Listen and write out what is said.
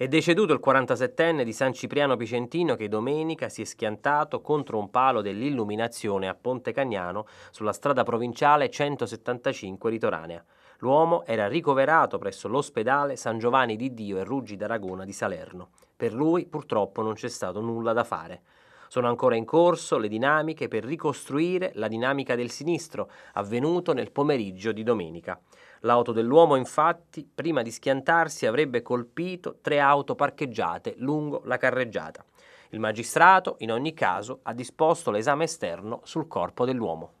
È deceduto il 47enne di San Cipriano Picentino che domenica si è schiantato contro un palo dell'illuminazione a Ponte Cagnano sulla strada provinciale 175 Litoranea. L'uomo era ricoverato presso l'ospedale San Giovanni di Dio e Ruggi d'Aragona di Salerno. Per lui purtroppo non c'è stato nulla da fare. Sono ancora in corso le dinamiche per ricostruire la dinamica del sinistro avvenuto nel pomeriggio di domenica. L'auto dell'uomo infatti, prima di schiantarsi, avrebbe colpito tre auto parcheggiate lungo la carreggiata. Il magistrato, in ogni caso, ha disposto l'esame esterno sul corpo dell'uomo.